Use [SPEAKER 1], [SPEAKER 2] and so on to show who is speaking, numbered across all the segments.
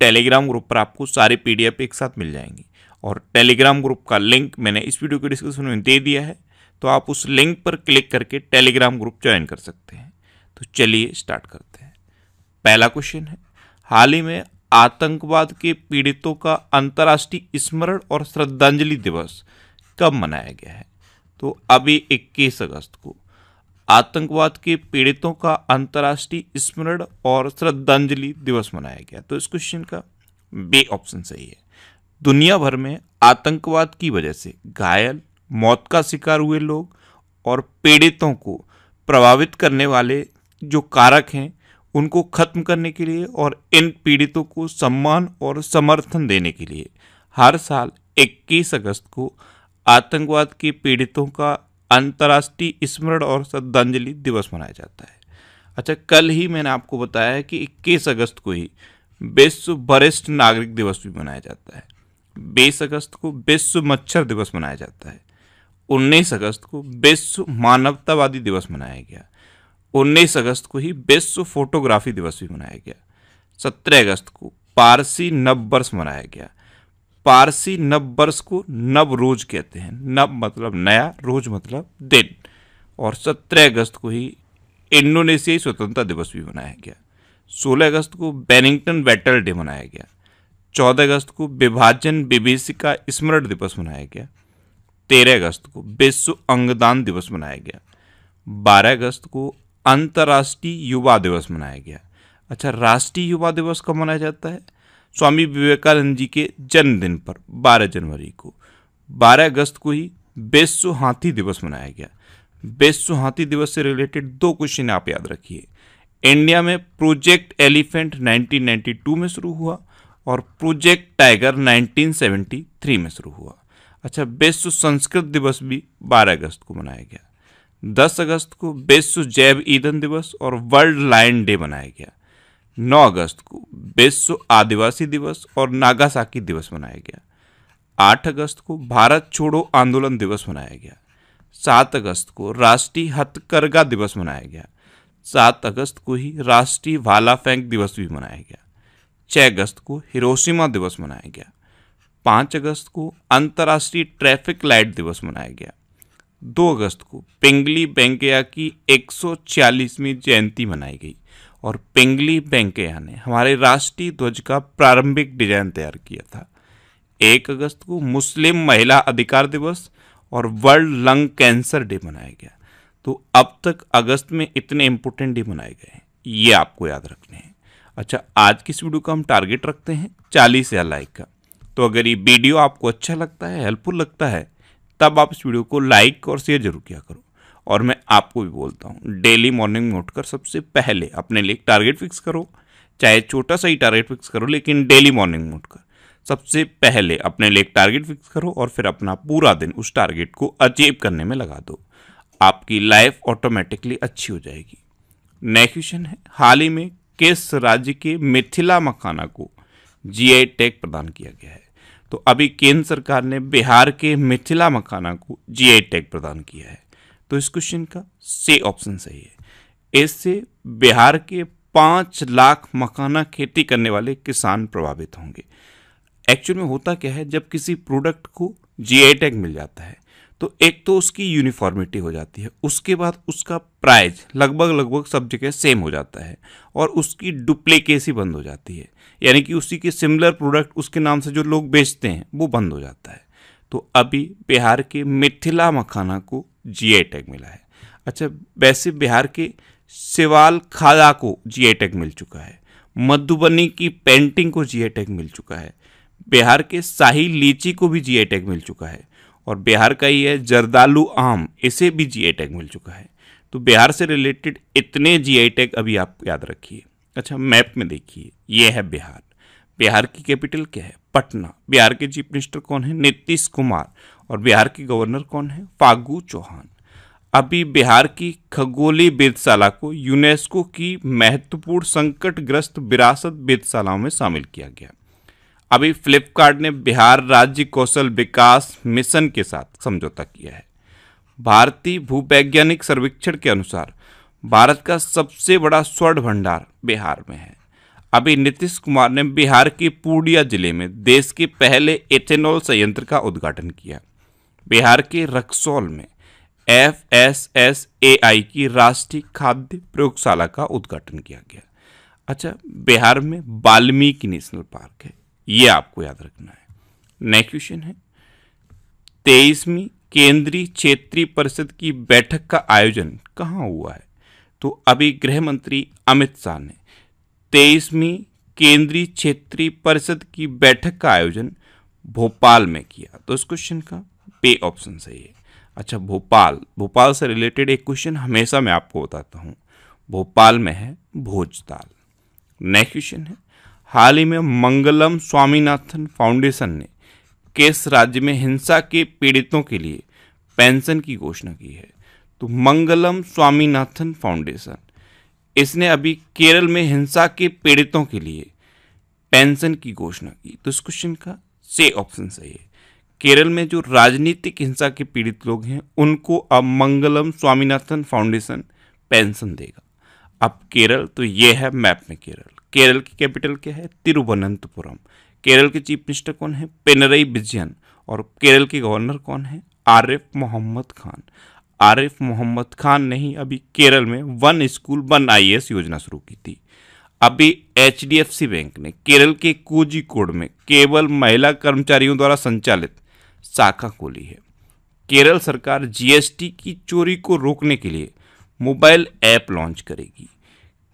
[SPEAKER 1] Telegram group पर आपको सारे पी एक साथ मिल जाएंगी और टेलीग्राम ग्रुप का लिंक मैंने इस वीडियो के डिस्क्रिप्शन में दे दिया है तो आप उस लिंक पर क्लिक करके टेलीग्राम ग्रुप ज्वाइन कर सकते हैं तो चलिए स्टार्ट करते हैं पहला क्वेश्चन है हाल ही में आतंकवाद के पीड़ितों का अंतर्राष्ट्रीय स्मरण और श्रद्धांजलि दिवस कब मनाया गया है तो अभी 21 अगस्त को आतंकवाद के पीड़ितों का अंतर्राष्ट्रीय स्मरण और श्रद्धांजलि दिवस मनाया गया तो इस क्वेश्चन का बे ऑप्शन सही है दुनिया भर में आतंकवाद की वजह से घायल मौत का शिकार हुए लोग और पीड़ितों को प्रभावित करने वाले जो कारक हैं उनको खत्म करने के लिए और इन पीड़ितों को सम्मान और समर्थन देने के लिए हर साल 21 अगस्त को आतंकवाद के पीड़ितों का अंतर्राष्ट्रीय स्मरण और श्रद्धांजलि दिवस मनाया जाता है अच्छा कल ही मैंने आपको बताया कि इक्कीस अगस्त को ही विश्व वरिष्ठ नागरिक दिवस भी मनाया जाता है बीस अगस्त को विश्व मच्छर दिवस मनाया जाता है उन्नीस अगस्त को विश्व मानवतावादी दिवस मनाया गया उन्नीस अगस्त को ही विश्व फोटोग्राफी दिवस भी मनाया गया सत्रह अगस्त को पारसी नव वर्ष मनाया गया पारसी नव वर्ष को नव रोज कहते हैं नव मतलब नया रोज मतलब दिन और 17 अगस्त को ही इंडोनेशियाई स्वतंत्रता दिवस भी मनाया गया 16 अगस्त को बैनिंगटन बैटल डे मनाया गया 14 अगस्त को विभाजन विभीषिका स्मरण दिवस मनाया गया 13 अगस्त को विश्व अंगदान दिवस मनाया गया 12 अगस्त को अंतर्राष्ट्रीय युवा दिवस मनाया गया अच्छा राष्ट्रीय युवा दिवस कब मनाया जाता है स्वामी विवेकानंद जी के जन्मदिन पर 12 जनवरी को 12 अगस्त को ही बेस्व हाथी दिवस मनाया गया बेस्व हाथी दिवस से रिलेटेड दो क्वेश्चन आप याद रखिए इंडिया में प्रोजेक्ट एलिफेंट 1992 में शुरू हुआ और प्रोजेक्ट टाइगर 1973 में शुरू हुआ अच्छा विश्व संस्कृत दिवस भी 12 अगस्त को मनाया गया 10 अगस्त को बेस्व जैव ईंधन दिवस और वर्ल्ड लाइन डे मनाया गया 9 अगस्त को विश्व आदिवासी दिवस और नागासाकी दिवस मनाया गया 8 अगस्त को भारत छोड़ो आंदोलन दिवस मनाया गया 7 अगस्त को राष्ट्रीय हथकरघा दिवस मनाया गया 7 अगस्त को ही राष्ट्रीय भाला फेंक दिवस भी मनाया गया 6 अगस्त को हिरोशिमा दिवस मनाया गया 5 अगस्त को अंतर्राष्ट्रीय ट्रैफिक लाइट दिवस मनाया गया 2 अगस्त को पिंगली बेंकया की एक जयंती मनाई गई और पिंगली बेंकेया ने हमारे राष्ट्रीय ध्वज का प्रारंभिक डिजाइन तैयार किया था एक अगस्त को मुस्लिम महिला अधिकार दिवस और वर्ल्ड लंग कैंसर डे मनाया गया तो अब तक अगस्त में इतने इम्पोर्टेंट डे मनाए गए हैं ये आपको याद रखने हैं अच्छा आज की इस वीडियो का हम टारगेट रखते हैं चालीस या लाइक का तो अगर ये वीडियो आपको अच्छा लगता है हेल्पफुल लगता है तब आप इस वीडियो को लाइक और शेयर जरूर किया करो और मैं आपको भी बोलता हूँ डेली मॉर्निंग में उठकर सबसे पहले अपने लिए टारगेट फिक्स करो चाहे छोटा सा ही टारगेट फिक्स करो लेकिन डेली मॉर्निंग में उठकर सबसे पहले अपने लिए एक टारगेट फिक्स करो और फिर अपना पूरा दिन उस टारगेट को अचीव करने में लगा दो आपकी लाइफ ऑटोमेटिकली अच्छी हो जाएगी नेक्स्ट क्वेश्चन है हाल ही में किस राज्य के मिथिला मखाना को जी आई टैग प्रदान किया गया है तो अभी केंद्र सरकार ने बिहार के मिथिला मखाना को जी आई टैग प्रदान किया है तो इस क्वेश्चन का से ऑप्शन सही है इससे बिहार के पाँच लाख मखाना खेती करने वाले किसान प्रभावित होंगे एक्चुअल में होता क्या है जब किसी प्रोडक्ट को जी टैग मिल जाता है तो एक तो उसकी यूनिफॉर्मिटी हो जाती है उसके बाद उसका प्राइज लगभग लगभग सब जगह सेम हो जाता है और उसकी डुप्लीकेसी बंद हो जाती है यानी कि उसी के सिमिलर प्रोडक्ट उसके नाम से जो लोग बेचते हैं वो बंद हो जाता है तो अभी बिहार के मिथिला मखाना को जी आई टैग मिला है अच्छा वैसे बिहार के सेवाल खादा को जी आई टैग मिल चुका है मधुबनी की पेंटिंग को जी आई टैग मिल चुका है बिहार के शाही लीची को भी जी आई टैग मिल चुका है और बिहार का ही है जरदालू आम इसे भी जी आई टैग मिल चुका है तो बिहार से रिलेटेड इतने जी आई टैग अभी आप याद रखिए अच्छा मैप में देखिए ये है बिहार बिहार की कैपिटल क्या है पटना बिहार के चीफ मिनिस्टर कौन है नीतीश कुमार और बिहार की गवर्नर कौन है फागू चौहान अभी बिहार की खगोली वेदशाला को यूनेस्को की महत्वपूर्ण संकटग्रस्त विरासत वेदशालाओं में शामिल किया गया अभी फ्लिपकार्ट ने बिहार राज्य कौशल विकास मिशन के साथ समझौता किया है भारतीय भूवैज्ञानिक सर्वेक्षण के अनुसार भारत का सबसे बड़ा स्वर्ण भंडार बिहार में है अभी नीतीश कुमार ने बिहार के पूर्णिया जिले में देश के पहले एथेनॉल संयंत्र का उद्घाटन किया बिहार के रक्सौल में F S S A I की राष्ट्रीय खाद्य प्रयोगशाला का उद्घाटन किया गया अच्छा बिहार में वाल्मीकि नेशनल पार्क है ये आपको याद रखना है नेक्स्ट क्वेश्चन है तेईसवीं केंद्रीय क्षेत्रीय परिषद की बैठक का आयोजन कहाँ हुआ है तो अभी गृह मंत्री अमित शाह ने तेईसवीं केंद्रीय क्षेत्रीय परिषद की बैठक का आयोजन भोपाल में किया तो इस क्वेश्चन का पे ऑप्शन सही है अच्छा भोपाल भोपाल से रिलेटेड एक क्वेश्चन हमेशा मैं आपको बताता हूँ भोपाल में है भोजताल नेक्स्ट क्वेश्चन है हाल ही में मंगलम स्वामीनाथन फाउंडेशन ने किस राज्य में हिंसा के पीड़ितों के लिए पेंशन की घोषणा की है तो मंगलम स्वामीनाथन फाउंडेशन इसने अभी केरल में हिंसा के पीड़ितों के लिए पेंशन की घोषणा की तो इस क्वेश्चन का से ऑप्शन सही है केरल में जो राजनीतिक हिंसा के पीड़ित लोग हैं उनको अब मंगलम स्वामीनाथन फाउंडेशन पेंशन देगा अब केरल तो ये है मैप में केरल केरल की कैपिटल क्या है तिरुवनंतपुरम केरल के चीफ मिनिस्टर कौन है पेनरई विजयन और केरल के गवर्नर कौन है आरिफ मोहम्मद खान आरिफ मोहम्मद खान ने ही अभी केरल में वन स्कूल वन आई योजना शुरू की थी अभी एच बैंक ने केरल के कोजी कोड में केवल महिला कर्मचारियों द्वारा संचालित शाखा खोली है केरल सरकार जीएसटी की चोरी को रोकने के लिए मोबाइल ऐप लॉन्च करेगी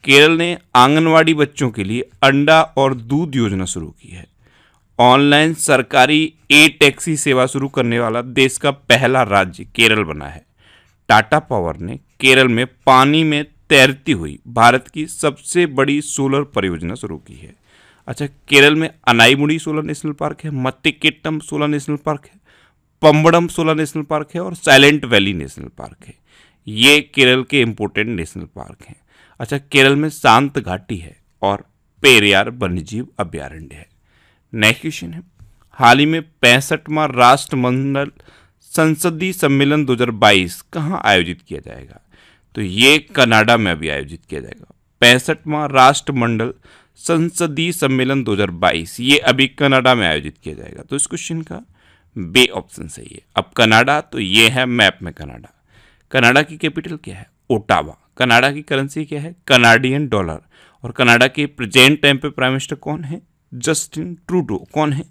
[SPEAKER 1] केरल ने आंगनवाड़ी बच्चों के लिए अंडा और दूध योजना शुरू की है ऑनलाइन सरकारी ए टैक्सी सेवा शुरू करने वाला देश का पहला राज्य केरल बना है टाटा पावर ने केरल में पानी में तैरती हुई भारत की सबसे बड़ी सोलर परियोजना शुरू की है अच्छा केरल में अनाईमुड़ी सोलर नेशनल पार्क है मत्तिकेट्टम सोलर नेशनल पार्क है पम्बड़म सोला नेशनल पार्क है और साइलेंट वैली नेशनल पार्क है ये केरल के इम्पोर्टेंट नेशनल पार्क हैं अच्छा केरल में शांत घाटी है और पेरियार वन्यजीव अभ्यारण्य है नेक्स्ट क्वेश्चन है हाल ही में पैंसठवां राष्ट्रमंडल संसदीय सम्मेलन 2022 कहाँ आयोजित किया जाएगा तो ये कनाडा में अभी आयोजित किया जाएगा पैंसठवां राष्ट्रमंडल संसदीय सम्मेलन 2022 ये अभी कनाडा में आयोजित किया जाएगा तो इस क्वेश्चन का बे ऑप्शन सही है अब कनाडा तो ये है मैप में कनाडा कनाडा की कैपिटल क्या है ओटावा कनाडा की करेंसी क्या है कनाडियन डॉलर और कनाडा के प्रेजेंट टाइम पे प्राइम मिनिस्टर कौन है जस्टिन ट्रूडो कौन है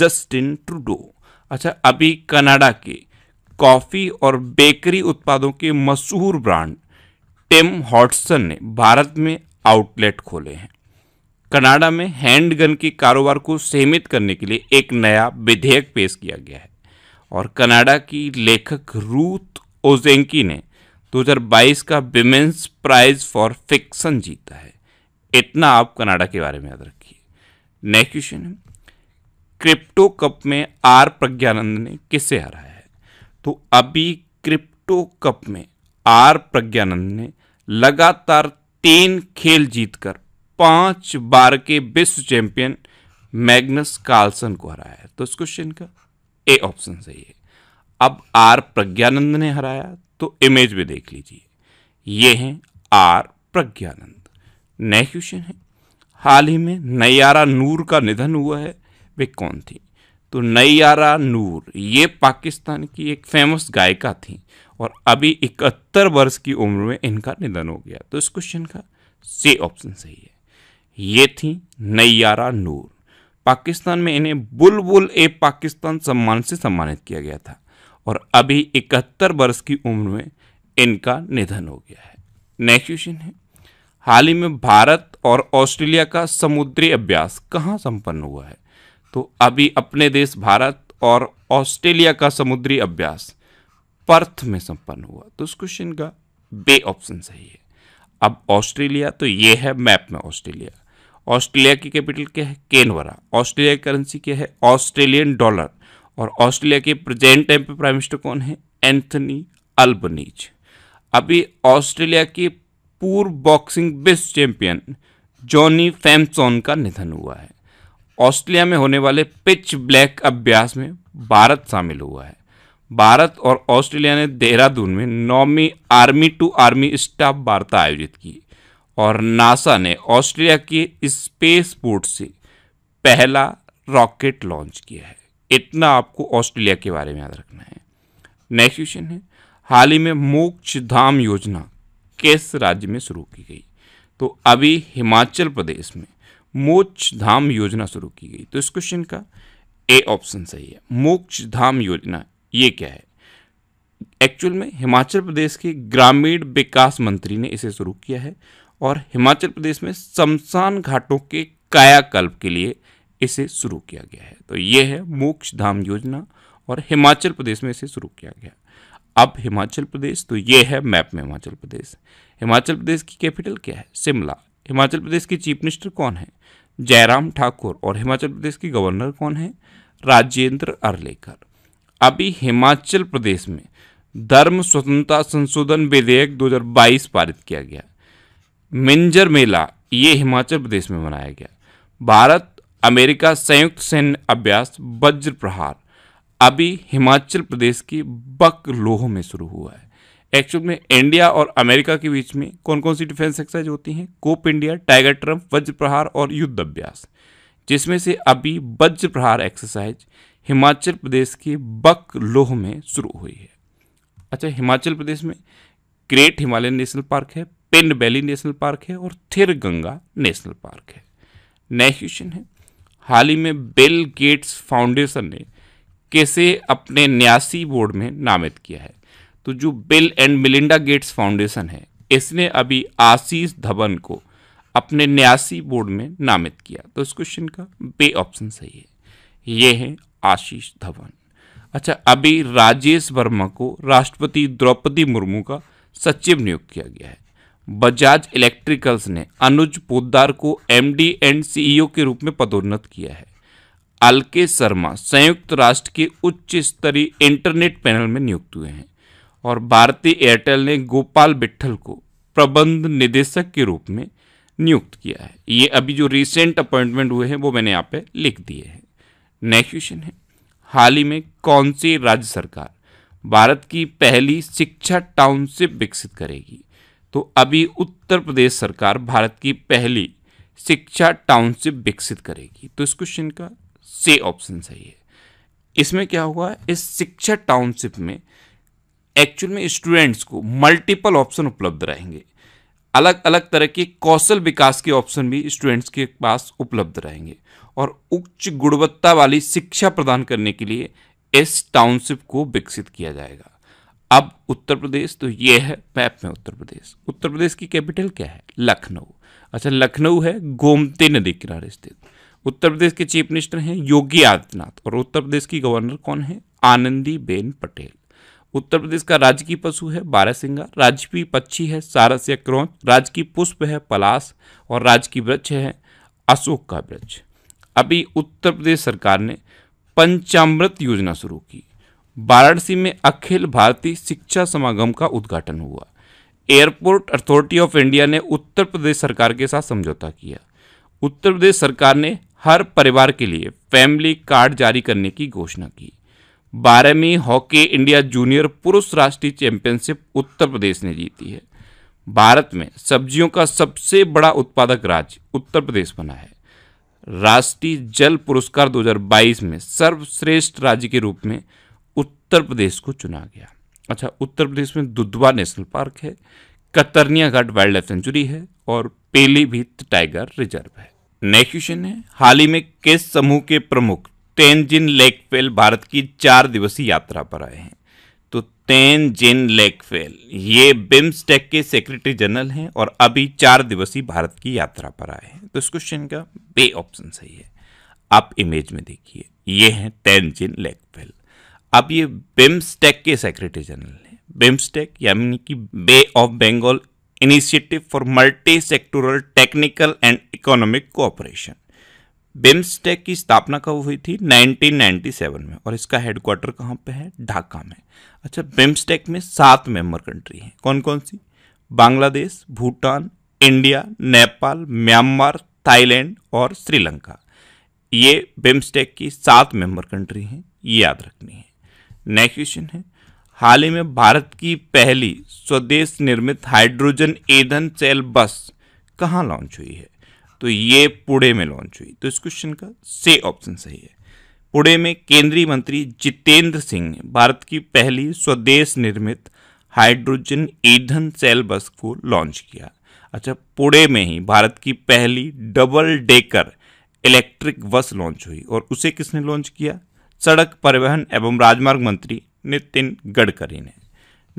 [SPEAKER 1] जस्टिन ट्रूडो अच्छा अभी कनाडा के कॉफ़ी और बेकरी उत्पादों के मशहूर ब्रांड टेम हॉटसन ने भारत में आउटलेट खोले हैं कनाडा में हैंडगन के कारोबार को सीमित करने के लिए एक नया विधेयक पेश किया गया है और कनाडा की लेखक रूथ ओजेंकी ने 2022 का विमेंस प्राइज फॉर फिक्सन जीता है इतना आप कनाडा के बारे में याद रखिए नेक्स्ट क्वेश्चन है क्रिप्टो कप में आर प्रज्ञानंद ने किससे हराया है तो अभी क्रिप्टो कप में आर प्रज्ञानंद ने लगातार तीन खेल जीतकर पांच बार के विश्व चैंपियन मैग्नस कार्लसन को हराया है तो इस क्वेश्चन का ए ऑप्शन सही है अब आर प्रज्ञानंद ने हराया तो इमेज भी देख लीजिए ये हैं आर प्रज्ञानंद नेक्स्ट क्वेश्चन है हाल ही में नयारा नूर का निधन हुआ है वे कौन थी तो नयारा नूर ये पाकिस्तान की एक फेमस गायिका थी और अभी इकहत्तर वर्ष की उम्र में इनका निधन हो गया तो इस क्वेश्चन का सी ऑप्शन सही है ये थी नैयारा नूर पाकिस्तान में इन्हें बुलबुल ए पाकिस्तान सम्मान से सम्मानित किया गया था और अभी इकहत्तर वर्ष की उम्र में इनका निधन हो गया है नेक्स्ट क्वेश्चन है हाल ही में भारत और ऑस्ट्रेलिया का समुद्री अभ्यास कहाँ संपन्न हुआ है तो अभी अपने देश भारत और ऑस्ट्रेलिया का समुद्री अभ्यास पर्थ में संपन्न हुआ तो उस क्वेश्चन का बे ऑप्शन सही है अब ऑस्ट्रेलिया तो ये है मैप में ऑस्ट्रेलिया ऑस्ट्रेलिया की कैपिटल क्या है केनवरा ऑस्ट्रेलिया की करेंसी क्या है ऑस्ट्रेलियन डॉलर और ऑस्ट्रेलिया के प्रेजेंट टाइम पे प्राइम मिनिस्टर कौन है एंथनी अल्बनीज अभी ऑस्ट्रेलिया के पूर्व बॉक्सिंग विश्व चैंपियन जॉनी फैमसोन का निधन हुआ है ऑस्ट्रेलिया में होने वाले पिच ब्लैक अभ्यास में भारत शामिल हुआ है भारत और ऑस्ट्रेलिया ने देहरादून में नौवीं आर्मी टू आर्मी स्टाफ वार्ता आयोजित की और नासा ने ऑस्ट्रेलिया की स्पेस पोर्ट से पहला रॉकेट लॉन्च किया है इतना आपको ऑस्ट्रेलिया के बारे में याद रखना है नेक्स्ट क्वेश्चन है हाल ही में मोक्ष धाम योजना किस राज्य में शुरू की गई तो अभी हिमाचल प्रदेश में मोक्ष धाम योजना शुरू की गई तो इस क्वेश्चन का ए ऑप्शन सही है मोक्ष धाम योजना ये क्या है एक्चुअल में हिमाचल प्रदेश के ग्रामीण विकास मंत्री ने इसे शुरू किया है और हिमाचल प्रदेश में शमशान घाटों के कायाकल्प के लिए इसे शुरू किया गया है तो ये है मोक्ष धाम योजना और हिमाचल प्रदेश में इसे शुरू किया गया अब हिमाचल प्रदेश तो ये है मैप में हिमाचल प्रदेश हिमाचल प्रदेश की कैपिटल क्या है शिमला हिमाचल प्रदेश की चीफ मिनिस्टर कौन है जयराम ठाकुर और हिमाचल प्रदेश की गवर्नर कौन है राजेंद्र अरलेकर अभी हिमाचल प्रदेश में धर्म स्वतंत्रता संशोधन विधेयक 2022 पारित किया गया मिंजर मेला ये हिमाचल प्रदेश में मनाया गया भारत अमेरिका संयुक्त सैन्य अभ्यास वज्र प्रहार अभी हिमाचल प्रदेश की बक लोह में शुरू हुआ है एक्चुअल में इंडिया और अमेरिका के बीच में कौन कौन सी डिफेंस एक्सरसाइज होती हैं कोप इंडिया टाइगर ट्रम्प वज्र प्रहार और युद्ध अभ्यास जिसमें से अभी वज्र प्रहार एक्सरसाइज हिमाचल प्रदेश के बक लोह में शुरू हुई है अच्छा हिमाचल प्रदेश में ग्रेट हिमालयन नेशनल पार्क है पिन वैली नेशनल पार्क है और थिर गंगा नेशनल पार्क है नेक्स्ट क्वेश्चन है हाल ही में बिल गेट्स फाउंडेशन ने कैसे अपने न्यासी बोर्ड में नामित किया है तो जो Bill and Melinda Gates foundation है इसने अभी आशीष धवन को अपने न्यासी बोर्ड में नामित किया तो इस क्वेश्चन का बे ऑप्शन सही है ये है आशीष धवन अच्छा अभी राजेश वर्मा को राष्ट्रपति द्रौपदी मुर्मू का सचिव नियुक्त किया गया है बजाज इलेक्ट्रिकल्स ने अनुज पोदार को एमडी एंड सीईओ के रूप में पदोन्नत किया है अलके शर्मा संयुक्त राष्ट्र के उच्च स्तरीय इंटरनेट पैनल में नियुक्त हुए हैं और भारतीय एयरटेल ने गोपाल बिट्ठल को प्रबंध निदेशक के रूप में नियुक्त किया है ये अभी जो रिसेंट अपॉइंटमेंट हुए हैं वो मैंने यहाँ पे लिख दिए हैं नेक्स्ट क्वेश्चन है हाल ही में कौन सी राज्य सरकार भारत की पहली शिक्षा टाउनशिप विकसित करेगी तो अभी उत्तर प्रदेश सरकार भारत की पहली शिक्षा टाउनशिप विकसित करेगी तो इस क्वेश्चन का से ऑप्शन सही है इसमें क्या हुआ इस शिक्षा टाउनशिप में एक्चुअल में स्टूडेंट्स को मल्टीपल ऑप्शन उपलब्ध रहेंगे अलग अलग तरह के कौशल विकास के ऑप्शन भी स्टूडेंट्स के पास उपलब्ध रहेंगे और उच्च गुणवत्ता वाली शिक्षा प्रदान करने के लिए इस टाउनशिप को विकसित किया जाएगा अब उत्तर प्रदेश तो ये है मैप में उत्तर प्रदेश उत्तर प्रदेश की कैपिटल क्या है लखनऊ अच्छा लखनऊ है गोमती नदी किनारे स्थित उत्तर प्रदेश के चीफ मिनिस्टर हैं योगी आदित्यनाथ और उत्तर प्रदेश की गवर्नर कौन है आनंदी बेन पटेल उत्तर प्रदेश का राजकीय पशु है बारहसिंगा राजकीय पक्षी है सारस या क्रौच राजकीय पुष्प है पलाश और राजकीय वृक्ष है अशोक का वृक्ष अभी उत्तर प्रदेश सरकार ने पंचामृत योजना शुरू की वाराणसी में अखिल भारतीय शिक्षा समागम का उद्घाटन हुआ एयरपोर्ट अथॉरिटी ऑफ इंडिया ने उत्तर प्रदेश सरकार के साथ समझौता किया उत्तर प्रदेश सरकार ने हर परिवार के लिए फैमिली कार्ड जारी करने की घोषणा की बारहवीं हॉकी इंडिया जूनियर पुरुष राष्ट्रीय चैंपियनशिप उत्तर प्रदेश ने जीती है भारत में सब्जियों का सबसे बड़ा उत्पादक राज्य उत्तर प्रदेश बना है राष्ट्रीय जल पुरस्कार 2022 में सर्वश्रेष्ठ राज्य के रूप में उत्तर प्रदेश को चुना गया अच्छा उत्तर प्रदेश में दुधवा नेशनल पार्क है Katarniaghat wildlife sanctuary है और पेलीभीत टाइगर रिजर्व है नेक्स्ट क्वेश्चन है हाल ही में किस समूह के प्रमुख तेनजिन लेकफेल भारत की चार दिवसीय यात्रा पर आए हैं तो तेनजिन लेकफेल ये बिम्सटेक के सेक्रेटरी जनरल हैं और अभी चार दिवसीय भारत की यात्रा पर आए हैं तो इस क्वेश्चन का बे ऑप्शन सही है आप इमेज में देखिए ये हैं तेनजिन लेकफेल अब ये बिम्सटेक के सेक्रेटरी जनरल हैं बिम्सटेक यानी कि bay of Bengal initiative for multi sectoral technical and economic cooperation BIMSTEC की स्थापना कब हुई थी 1997 में और इसका हेडक्वार्टर कहाँ पे है ढाका में अच्छा बिम्सटेक में सात मेंबर कंट्री हैं कौन कौन सी Bangladesh Bhutan India Nepal Myanmar Thailand और श्रीलंका ये बिम्सटेक की सात मेंबर कंट्री हैं ये याद रखनी है नेक्स्ट क्वेश्चन है हाल ही में भारत की पहली स्वदेश निर्मित हाइड्रोजन ईंधन सेल बस कहाँ लॉन्च हुई है तो ये पुणे में लॉन्च हुई तो इस क्वेश्चन का से ऑप्शन सही है पुणे में केंद्रीय मंत्री जितेंद्र सिंह ने भारत की पहली स्वदेश निर्मित हाइड्रोजन ईंधन सेल बस को लॉन्च किया अच्छा पुणे में ही भारत की पहली double decker electric bus launch हुई और उसे किसने लॉन्च किया सड़क परिवहन एवं राजमार्ग मंत्री नितिन गडकरी ने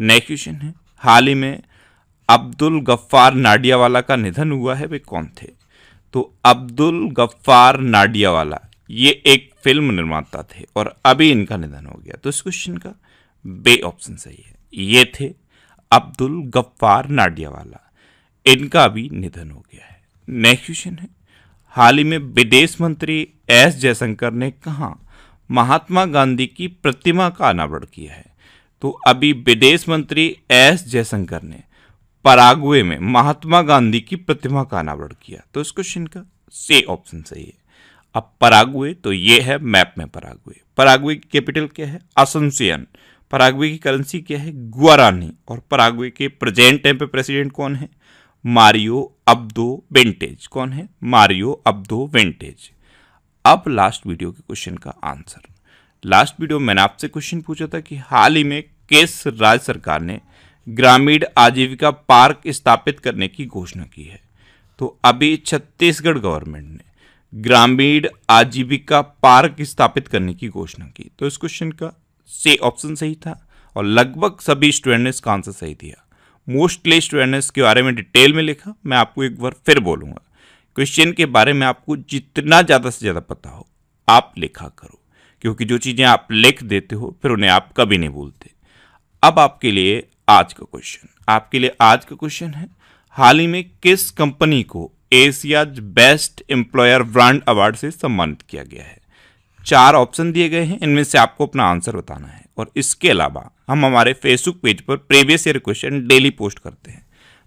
[SPEAKER 1] नेक्स्ट क्वेश्चन है हाल ही में अब्दुल गफ्फार नाडियावाला का निधन हुआ है वे कौन थे तो अब्दुल गफ्फार नाडियावाला ये एक फिल्म निर्माता थे और अभी इनका निधन हो गया तो इस क्वेश्चन का बे ऑप्शन सही है ये थे अब्दुल गफ्फार नाडियावाला इनका भी निधन हो गया है नेक्स्ट क्वेश्चन है हाल ही में विदेश मंत्री एस जयशंकर ने कहा महात्मा गांधी की प्रतिमा का अनावरण किया है तो अभी विदेश मंत्री एस जयशंकर ने पराग्वे में महात्मा गांधी की प्रतिमा का अनावरण किया तो इस क्वेश्चन का से ऑप्शन सही है अब पराग्वे तो ये है मैप में पराग्वे पराग्वे की कैपिटल क्या है असंसियन पराग्वे की करेंसी क्या है गुआरानी और पराग्वे के प्रेजेंट टाइम पे प्रेसिडेंट कौन है मारियो अब्दो वेंटेज कौन है मारियो अब्दो वेंटेज अब लास्ट वीडियो के क्वेश्चन का आंसर लास्ट वीडियो मैंने आपसे क्वेश्चन पूछा था कि हाल ही में किस राज्य सरकार ने ग्रामीण आजीविका पार्क स्थापित करने की घोषणा की है तो अभी छत्तीसगढ़ गवर्नमेंट ने ग्रामीण आजीविका पार्क स्थापित करने की घोषणा की तो इस क्वेश्चन का से ऑप्शन सही था और लगभग सभी स्टूडेंट ने इसका आंसर सही दिया मोस्टली स्टूडेंट ने इसके बारे में डिटेल में लिखा मैं आपको एक बार फिर बोलूँगा क्वेश्चन के बारे में आपको जितना ज़्यादा से ज़्यादा पता हो आप लिखा करो क्योंकि जो चीज़ें आप लिख देते हो फिर उन्हें आप कभी नहीं भूलते अब आपके लिए आज का क्वेश्चन आपके लिए आज का क्वेश्चन है हाल ही में किस कंपनी को Asia's best employer brand award से सम्मानित किया गया है चार ऑप्शन दिए गए हैं इनमें से आपको अपना आंसर बताना है और इसके अलावा हम हमारे फेसबुक पेज पर previous year question daily post करते हैं